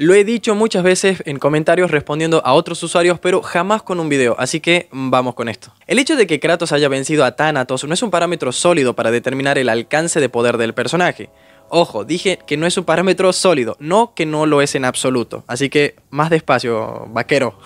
Lo he dicho muchas veces en comentarios respondiendo a otros usuarios, pero jamás con un video, así que vamos con esto. El hecho de que Kratos haya vencido a Thanatos no es un parámetro sólido para determinar el alcance de poder del personaje. Ojo, dije que no es un parámetro sólido, no que no lo es en absoluto. Así que más despacio, vaquero.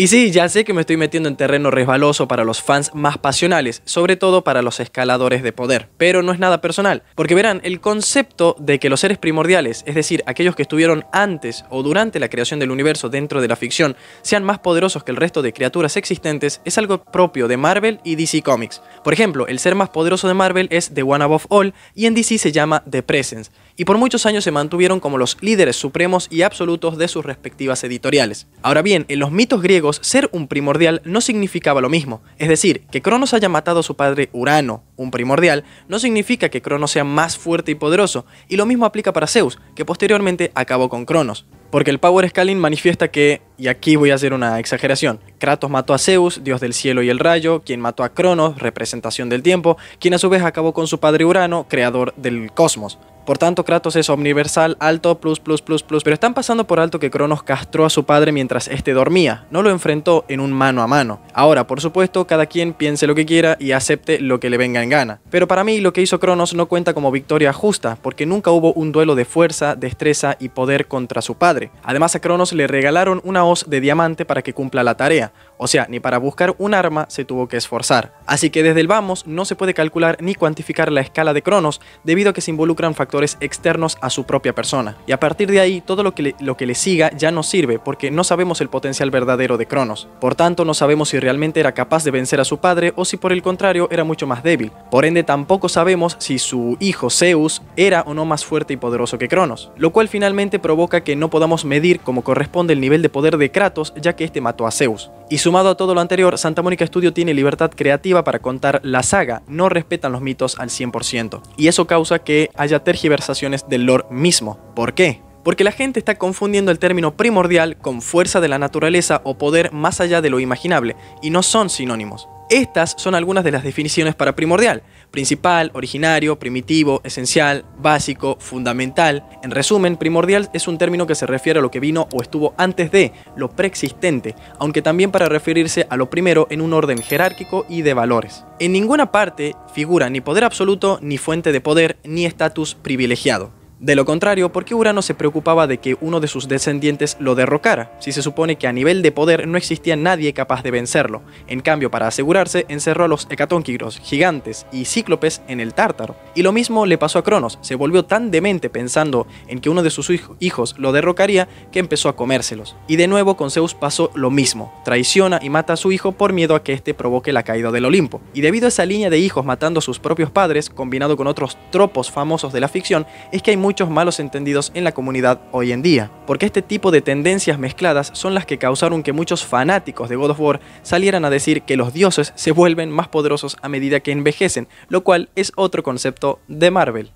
Y sí, ya sé que me estoy metiendo en terreno resbaloso para los fans más pasionales, sobre todo para los escaladores de poder, pero no es nada personal, porque verán, el concepto de que los seres primordiales, es decir, aquellos que estuvieron antes o durante la creación del universo dentro de la ficción, sean más poderosos que el resto de criaturas existentes, es algo propio de Marvel y DC Comics. Por ejemplo, el ser más poderoso de Marvel es The One Above All y en DC se llama The Presence y por muchos años se mantuvieron como los líderes supremos y absolutos de sus respectivas editoriales. Ahora bien, en los mitos griegos, ser un primordial no significaba lo mismo, es decir, que Cronos haya matado a su padre Urano, un primordial, no significa que Cronos sea más fuerte y poderoso, y lo mismo aplica para Zeus, que posteriormente acabó con Cronos. Porque el Power Scaling manifiesta que, y aquí voy a hacer una exageración, Kratos mató a Zeus, dios del cielo y el rayo, quien mató a Cronos, representación del tiempo, quien a su vez acabó con su padre Urano, creador del cosmos. Por tanto, Kratos es omniversal, alto, plus, plus, plus, plus, pero están pasando por alto que Cronos castró a su padre mientras este dormía, no lo enfrentó en un mano a mano. Ahora, por supuesto, cada quien piense lo que quiera y acepte lo que le venga en gana. Pero para mí, lo que hizo Cronos no cuenta como victoria justa, porque nunca hubo un duelo de fuerza, destreza y poder contra su padre. Además, a Cronos le regalaron una hoz de diamante para que cumpla la tarea, o sea, ni para buscar un arma se tuvo que esforzar. Así que desde el vamos no se puede calcular ni cuantificar la escala de Cronos debido a que se involucran factores externos a su propia persona. Y a partir de ahí todo lo que le, lo que le siga ya no sirve porque no sabemos el potencial verdadero de Cronos. Por tanto, no sabemos si realmente era capaz de vencer a su padre o si por el contrario era mucho más débil. Por ende, tampoco sabemos si su hijo Zeus era o no más fuerte y poderoso que Cronos. Lo cual finalmente provoca que no podamos medir como corresponde el nivel de poder de Kratos ya que este mató a Zeus. Y sumado a todo lo anterior, Santa Mónica Studio tiene libertad creativa para contar la saga, no respetan los mitos al 100%. Y eso causa que haya tergiversaciones del lore mismo. ¿Por qué? Porque la gente está confundiendo el término primordial con fuerza de la naturaleza o poder más allá de lo imaginable, y no son sinónimos. Estas son algunas de las definiciones para primordial, principal, originario, primitivo, esencial, básico, fundamental. En resumen, primordial es un término que se refiere a lo que vino o estuvo antes de, lo preexistente, aunque también para referirse a lo primero en un orden jerárquico y de valores. En ninguna parte figura ni poder absoluto, ni fuente de poder, ni estatus privilegiado. De lo contrario, ¿por qué Urano se preocupaba de que uno de sus descendientes lo derrocara, si se supone que a nivel de poder no existía nadie capaz de vencerlo? En cambio, para asegurarse, encerró a los hecatónquiros, gigantes y cíclopes en el Tártaro. Y lo mismo le pasó a Cronos, se volvió tan demente pensando en que uno de sus hijos lo derrocaría que empezó a comérselos. Y de nuevo con Zeus pasó lo mismo, traiciona y mata a su hijo por miedo a que éste provoque la caída del Olimpo. Y debido a esa línea de hijos matando a sus propios padres, combinado con otros tropos famosos de la ficción, es que hay muchos malos entendidos en la comunidad hoy en día, porque este tipo de tendencias mezcladas son las que causaron que muchos fanáticos de God of War salieran a decir que los dioses se vuelven más poderosos a medida que envejecen, lo cual es otro concepto de Marvel.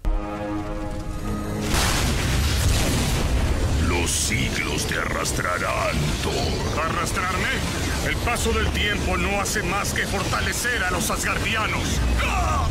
Los siglos te arrastrarán, Thor. ¿Arrastrarme? El paso del tiempo no hace más que fortalecer a los asgardianos. ¡Ah!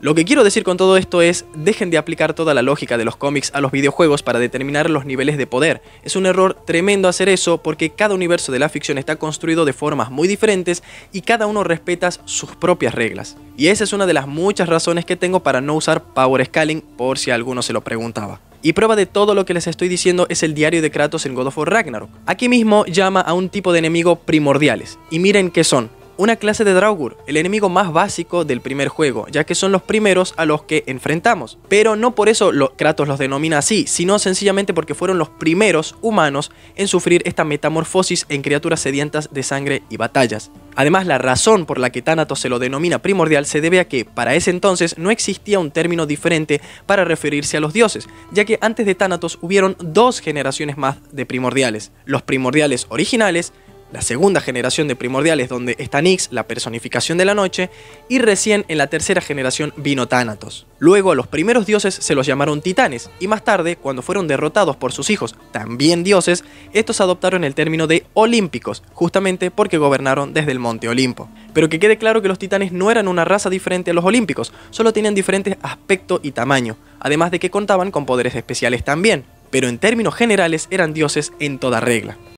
Lo que quiero decir con todo esto es, dejen de aplicar toda la lógica de los cómics a los videojuegos para determinar los niveles de poder. Es un error tremendo hacer eso porque cada universo de la ficción está construido de formas muy diferentes y cada uno respeta sus propias reglas. Y esa es una de las muchas razones que tengo para no usar Power Scaling por si alguno se lo preguntaba. Y prueba de todo lo que les estoy diciendo es el diario de Kratos en God of War Ragnarok. Aquí mismo llama a un tipo de enemigo primordiales. Y miren qué son una clase de Draugur, el enemigo más básico del primer juego, ya que son los primeros a los que enfrentamos. Pero no por eso los Kratos los denomina así, sino sencillamente porque fueron los primeros humanos en sufrir esta metamorfosis en criaturas sedientas de sangre y batallas. Además, la razón por la que Thanatos se lo denomina primordial se debe a que, para ese entonces, no existía un término diferente para referirse a los dioses, ya que antes de Thanatos hubieron dos generaciones más de primordiales, los primordiales originales la segunda generación de primordiales donde está Nyx, la personificación de la noche, y recién en la tercera generación vino Thanatos. Luego los primeros dioses se los llamaron titanes, y más tarde, cuando fueron derrotados por sus hijos, también dioses, estos adoptaron el término de olímpicos, justamente porque gobernaron desde el monte Olimpo. Pero que quede claro que los titanes no eran una raza diferente a los olímpicos, solo tenían diferente aspecto y tamaño, además de que contaban con poderes especiales también, pero en términos generales eran dioses en toda regla.